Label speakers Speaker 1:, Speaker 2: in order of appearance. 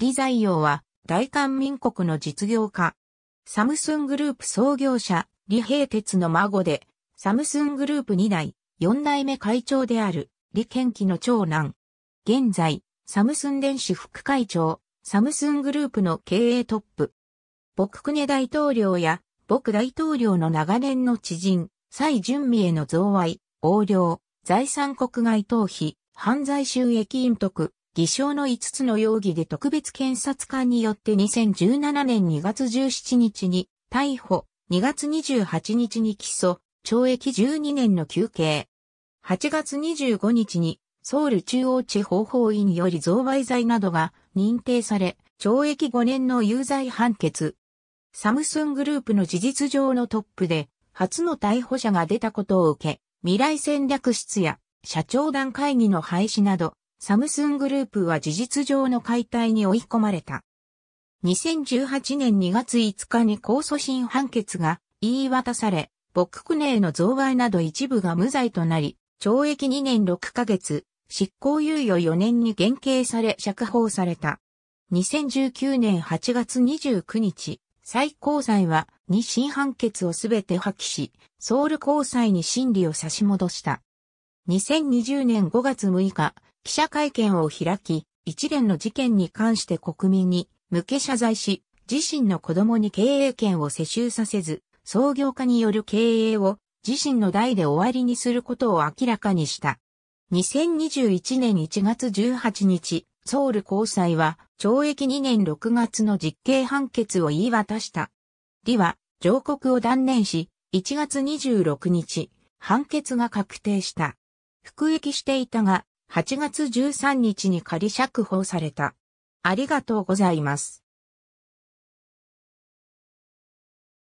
Speaker 1: 李在陽は大韓民国の実業家。サムスングループ創業者、李平鉄の孫で、サムスングループ2代、4代目会長である、李健輝の長男。現在、サムスン電子副会長、サムスングループの経営トップ。朴国大統領や、朴大統領の長年の知人、蔡準美への贈賄、横領、財産国外逃避、犯罪収益陰徳。偽証の5つの容疑で特別検察官によって2017年2月17日に逮捕、2月28日に起訴、懲役12年の休刑。8月25日にソウル中央地方法院より贈賄罪などが認定され、懲役5年の有罪判決。サムスングループの事実上のトップで、初の逮捕者が出たことを受け、未来戦略室や社長団会議の廃止など、サムスングループは事実上の解体に追い込まれた。2018年2月5日に控訴審判決が言い渡され、ボッククネーの贈賄など一部が無罪となり、懲役2年6ヶ月、執行猶予4年に減刑され釈放された。2019年8月29日、最高裁は2審判決をすべて破棄し、ソウル高裁に審理を差し戻した。2020年5月6日、記者会見を開き、一連の事件に関して国民に向け謝罪し、自身の子供に経営権を世襲させず、創業家による経営を自身の代で終わりにすることを明らかにした。2021年1月18日、ソウル高裁は懲役2年6月の実刑判決を言い渡した。李は上告を断念し、1月26日、判決が確定した。服役していたが、8月13日に仮釈放された。ありがとうございます。